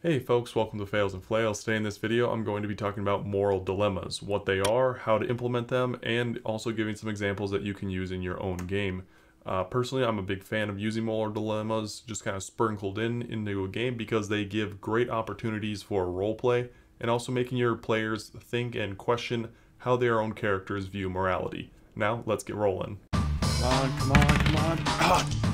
Hey folks, welcome to Fails and Flails. Today in this video, I'm going to be talking about moral dilemmas, what they are, how to implement them, and also giving some examples that you can use in your own game. Uh, personally, I'm a big fan of using moral dilemmas just kind of sprinkled in into a game because they give great opportunities for roleplay and also making your players think and question how their own characters view morality. Now, let's get rolling. Come on, come on, come on. Ah!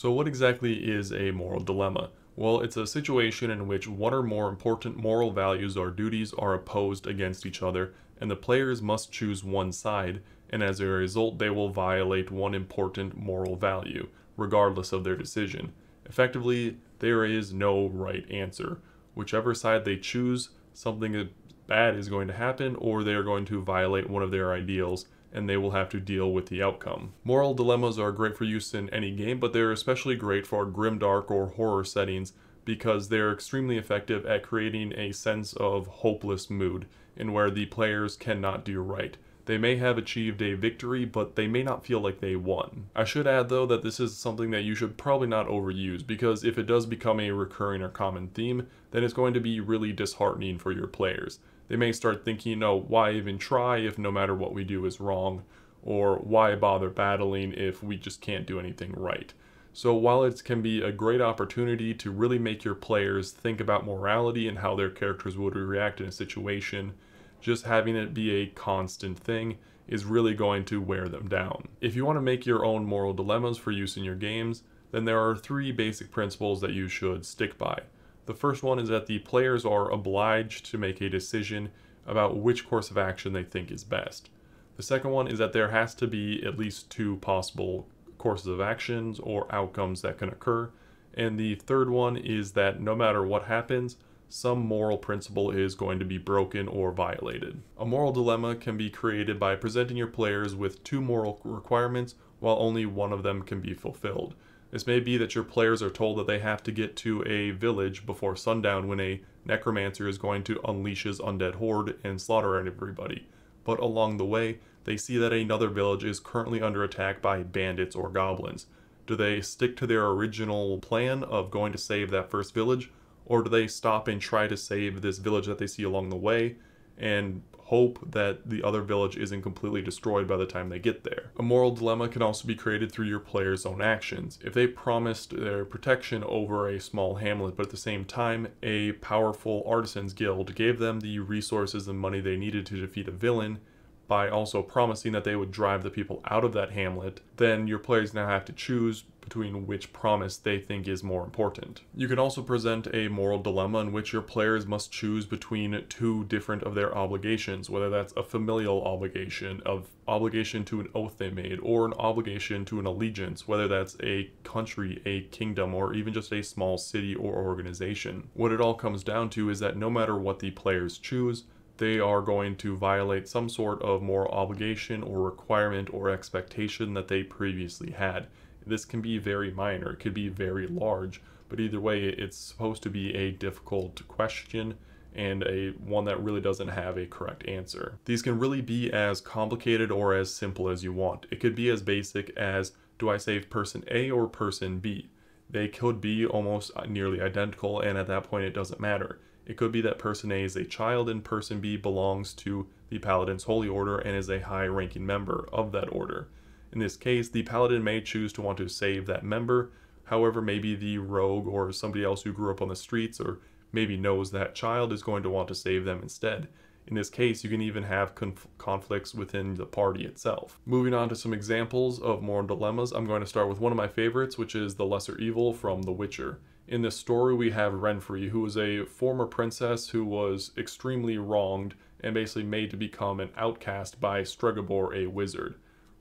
So what exactly is a moral dilemma? Well, it's a situation in which one or more important moral values or duties are opposed against each other, and the players must choose one side, and as a result they will violate one important moral value, regardless of their decision. Effectively, there is no right answer. Whichever side they choose, something bad is going to happen, or they are going to violate one of their ideals, and they will have to deal with the outcome. Moral dilemmas are great for use in any game, but they're especially great for grimdark or horror settings because they're extremely effective at creating a sense of hopeless mood in where the players cannot do right. They may have achieved a victory, but they may not feel like they won. I should add though that this is something that you should probably not overuse because if it does become a recurring or common theme, then it's going to be really disheartening for your players. They may start thinking, you know, why even try if no matter what we do is wrong, or why bother battling if we just can't do anything right. So while it can be a great opportunity to really make your players think about morality and how their characters would react in a situation, just having it be a constant thing is really going to wear them down. If you want to make your own moral dilemmas for use in your games, then there are three basic principles that you should stick by. The first one is that the players are obliged to make a decision about which course of action they think is best. The second one is that there has to be at least two possible courses of actions or outcomes that can occur. And the third one is that no matter what happens, some moral principle is going to be broken or violated. A moral dilemma can be created by presenting your players with two moral requirements while only one of them can be fulfilled. This may be that your players are told that they have to get to a village before sundown when a necromancer is going to unleash his undead horde and slaughter everybody. But along the way, they see that another village is currently under attack by bandits or goblins. Do they stick to their original plan of going to save that first village, or do they stop and try to save this village that they see along the way and hope that the other village isn't completely destroyed by the time they get there. A moral dilemma can also be created through your player's own actions. If they promised their protection over a small hamlet, but at the same time, a powerful artisans guild gave them the resources and money they needed to defeat a villain, by also promising that they would drive the people out of that hamlet, then your players now have to choose between which promise they think is more important. You can also present a moral dilemma in which your players must choose between two different of their obligations, whether that's a familial obligation, of obligation to an oath they made, or an obligation to an allegiance, whether that's a country, a kingdom, or even just a small city or organization. What it all comes down to is that no matter what the players choose, they are going to violate some sort of moral obligation or requirement or expectation that they previously had. This can be very minor, it could be very large, but either way, it's supposed to be a difficult question and a one that really doesn't have a correct answer. These can really be as complicated or as simple as you want. It could be as basic as do I save person A or person B? They could be almost nearly identical and at that point it doesn't matter. It could be that person A is a child and person B belongs to the Paladin's Holy Order and is a high ranking member of that order. In this case, the paladin may choose to want to save that member. However, maybe the rogue or somebody else who grew up on the streets or maybe knows that child is going to want to save them instead. In this case, you can even have conf conflicts within the party itself. Moving on to some examples of more dilemmas, I'm going to start with one of my favorites, which is the Lesser Evil from The Witcher. In this story, we have Renfrey, who is a former princess who was extremely wronged and basically made to become an outcast by Stregobor, a wizard.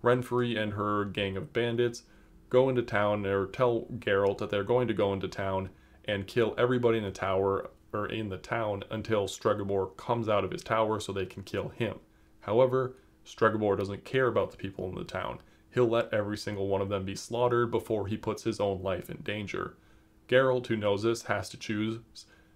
Renfrey and her gang of bandits go into town or tell Geralt that they're going to go into town and kill everybody in the tower or in the town until Stregobor comes out of his tower so they can kill him. However, Stregobor doesn't care about the people in the town. He'll let every single one of them be slaughtered before he puts his own life in danger. Geralt, who knows this, has to choose.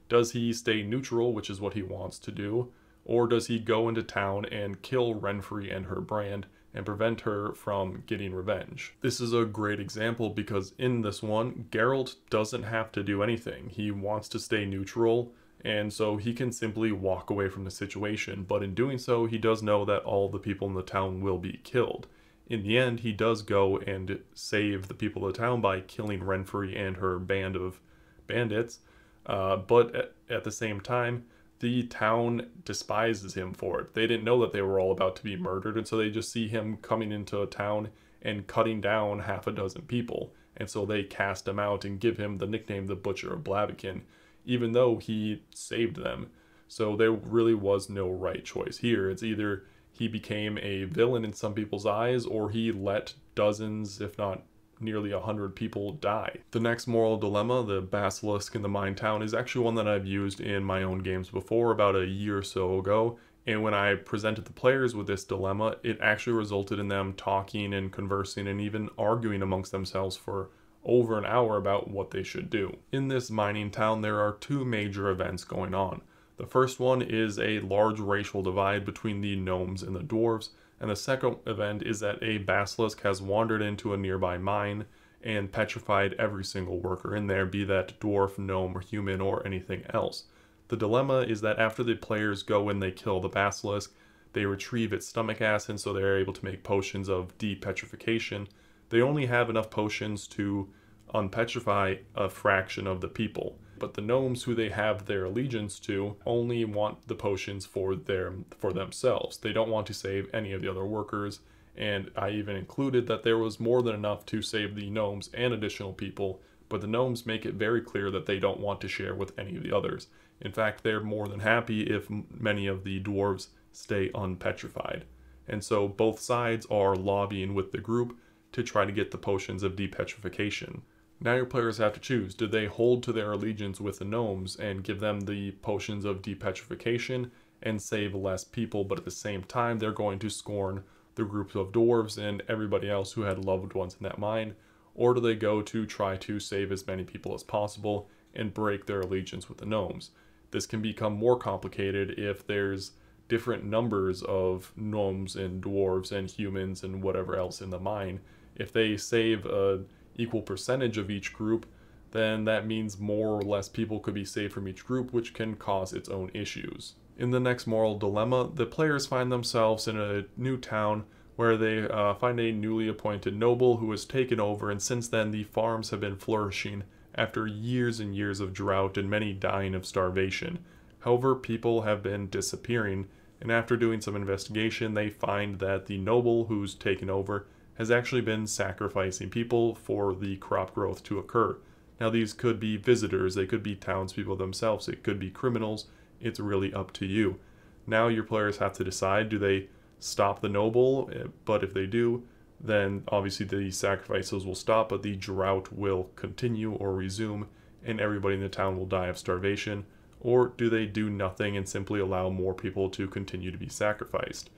Does he stay neutral, which is what he wants to do, or does he go into town and kill Renfrey and her brand and prevent her from getting revenge. This is a great example because in this one, Geralt doesn't have to do anything. He wants to stay neutral, and so he can simply walk away from the situation, but in doing so, he does know that all the people in the town will be killed. In the end, he does go and save the people of the town by killing Renfrey and her band of bandits, uh, but at, at the same time, the town despises him for it. They didn't know that they were all about to be murdered, and so they just see him coming into a town and cutting down half a dozen people. And so they cast him out and give him the nickname the Butcher of Blaviken, even though he saved them. So there really was no right choice here. It's either he became a villain in some people's eyes, or he let dozens, if not nearly 100 people die. The next moral dilemma, the Basilisk in the Mine Town, is actually one that I've used in my own games before about a year or so ago. And when I presented the players with this dilemma, it actually resulted in them talking and conversing and even arguing amongst themselves for over an hour about what they should do. In this mining town, there are two major events going on. The first one is a large racial divide between the gnomes and the dwarves, and the second event is that a basilisk has wandered into a nearby mine and petrified every single worker in there, be that dwarf, gnome, or human, or anything else. The dilemma is that after the players go and they kill the basilisk, they retrieve its stomach acid so they're able to make potions of depetrification. They only have enough potions to unpetrify a fraction of the people but the gnomes who they have their allegiance to only want the potions for their for themselves. They don't want to save any of the other workers and I even included that there was more than enough to save the gnomes and additional people, but the gnomes make it very clear that they don't want to share with any of the others. In fact, they're more than happy if many of the dwarves stay unpetrified. And so both sides are lobbying with the group to try to get the potions of depetrification. Now your players have to choose. Do they hold to their allegiance with the gnomes and give them the potions of depetrification and save less people, but at the same time they're going to scorn the groups of dwarves and everybody else who had loved ones in that mine? Or do they go to try to save as many people as possible and break their allegiance with the gnomes? This can become more complicated if there's different numbers of gnomes and dwarves and humans and whatever else in the mine. If they save a equal percentage of each group, then that means more or less people could be saved from each group, which can cause its own issues. In the next moral dilemma, the players find themselves in a new town where they uh, find a newly appointed noble who has taken over, and since then the farms have been flourishing after years and years of drought and many dying of starvation. However, people have been disappearing, and after doing some investigation, they find that the noble who's taken over has actually been sacrificing people for the crop growth to occur. Now, these could be visitors, they could be townspeople themselves, it could be criminals. It's really up to you. Now, your players have to decide do they stop the noble? Eh, but if they do, then obviously the sacrifices will stop, but the drought will continue or resume, and everybody in the town will die of starvation. Or do they do nothing and simply allow more people to continue to be sacrificed?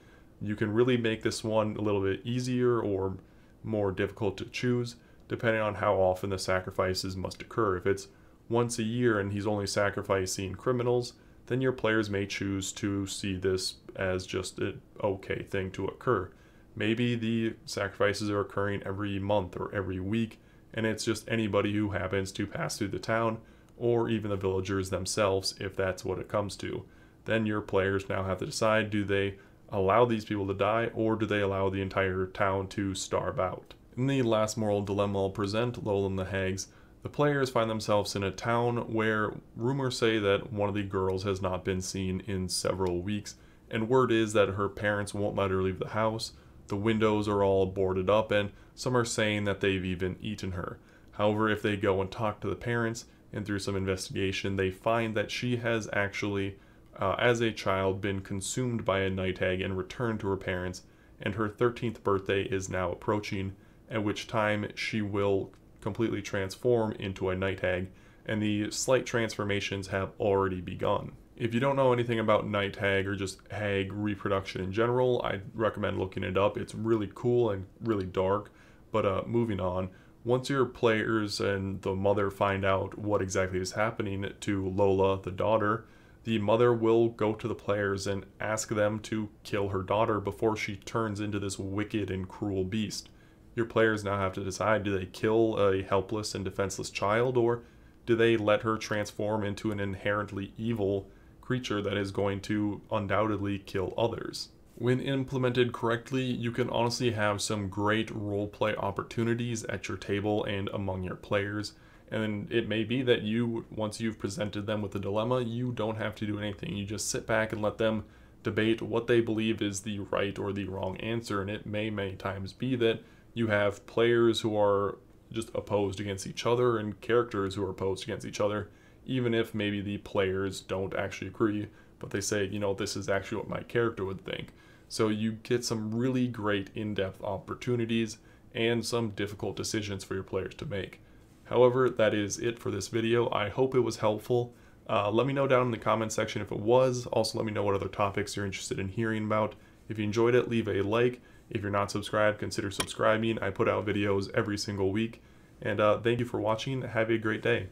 You can really make this one a little bit easier or more difficult to choose depending on how often the sacrifices must occur. If it's once a year and he's only sacrificing criminals, then your players may choose to see this as just an okay thing to occur. Maybe the sacrifices are occurring every month or every week, and it's just anybody who happens to pass through the town, or even the villagers themselves, if that's what it comes to. Then your players now have to decide do they allow these people to die, or do they allow the entire town to starve out? In the last moral dilemma I'll present, Lolan the Hags, the players find themselves in a town where rumors say that one of the girls has not been seen in several weeks, and word is that her parents won't let her leave the house, the windows are all boarded up, and some are saying that they've even eaten her. However, if they go and talk to the parents, and through some investigation, they find that she has actually uh, as a child, been consumed by a night hag and returned to her parents, and her 13th birthday is now approaching, at which time she will completely transform into a night hag, and the slight transformations have already begun. If you don't know anything about night hag or just hag reproduction in general, I recommend looking it up. It's really cool and really dark. But uh, moving on, once your players and the mother find out what exactly is happening to Lola, the daughter, the mother will go to the players and ask them to kill her daughter before she turns into this wicked and cruel beast. Your players now have to decide do they kill a helpless and defenseless child or do they let her transform into an inherently evil creature that is going to undoubtedly kill others? When implemented correctly, you can honestly have some great roleplay opportunities at your table and among your players and it may be that you, once you've presented them with a dilemma, you don't have to do anything. You just sit back and let them debate what they believe is the right or the wrong answer. And it may many times be that you have players who are just opposed against each other and characters who are opposed against each other, even if maybe the players don't actually agree, but they say, you know, this is actually what my character would think. So you get some really great in depth opportunities and some difficult decisions for your players to make. However, that is it for this video. I hope it was helpful. Uh, let me know down in the comment section if it was. Also, let me know what other topics you're interested in hearing about. If you enjoyed it, leave a like. If you're not subscribed, consider subscribing. I put out videos every single week. And uh, thank you for watching. Have a great day.